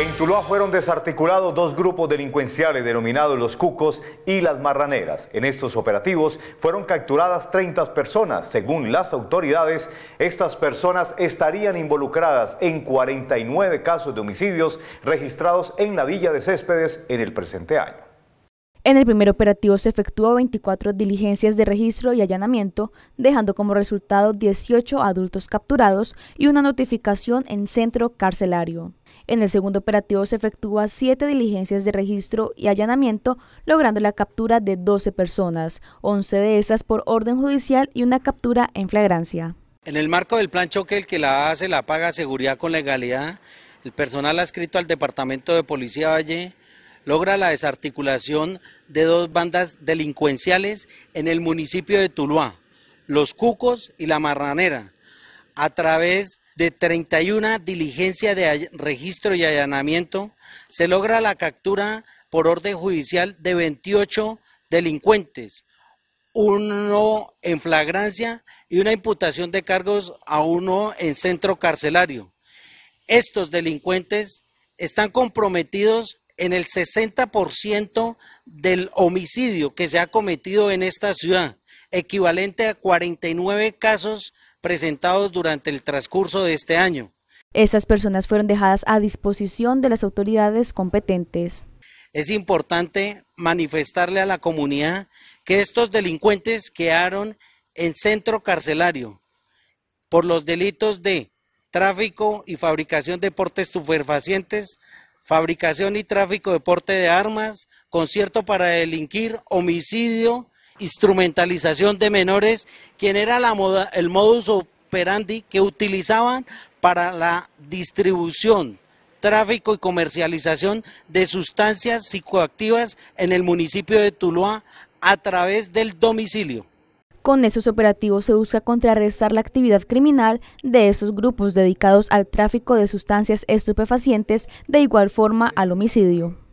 En Tuluá fueron desarticulados dos grupos delincuenciales denominados los Cucos y las Marraneras. En estos operativos fueron capturadas 30 personas. Según las autoridades, estas personas estarían involucradas en 49 casos de homicidios registrados en la Villa de Céspedes en el presente año. En el primer operativo se efectuó 24 diligencias de registro y allanamiento, dejando como resultado 18 adultos capturados y una notificación en centro carcelario. En el segundo operativo se efectúa 7 diligencias de registro y allanamiento, logrando la captura de 12 personas, 11 de esas por orden judicial y una captura en flagrancia. En el marco del plan choque, el que la hace la paga seguridad con legalidad, el personal ha escrito al Departamento de Policía Valle logra la desarticulación de dos bandas delincuenciales en el municipio de Tuluá, Los Cucos y La Marranera, a través de 31 diligencias de registro y allanamiento, se logra la captura por orden judicial de 28 delincuentes, uno en flagrancia y una imputación de cargos a uno en centro carcelario. Estos delincuentes están comprometidos en el 60% del homicidio que se ha cometido en esta ciudad, equivalente a 49 casos presentados durante el transcurso de este año. Esas personas fueron dejadas a disposición de las autoridades competentes. Es importante manifestarle a la comunidad que estos delincuentes quedaron en centro carcelario por los delitos de tráfico y fabricación de portes superfacientes fabricación y tráfico de porte de armas, concierto para delinquir, homicidio, instrumentalización de menores, quien era el modus operandi que utilizaban para la distribución, tráfico y comercialización de sustancias psicoactivas en el municipio de Tuluá a través del domicilio. Con esos operativos se busca contrarrestar la actividad criminal de esos grupos dedicados al tráfico de sustancias estupefacientes, de igual forma al homicidio.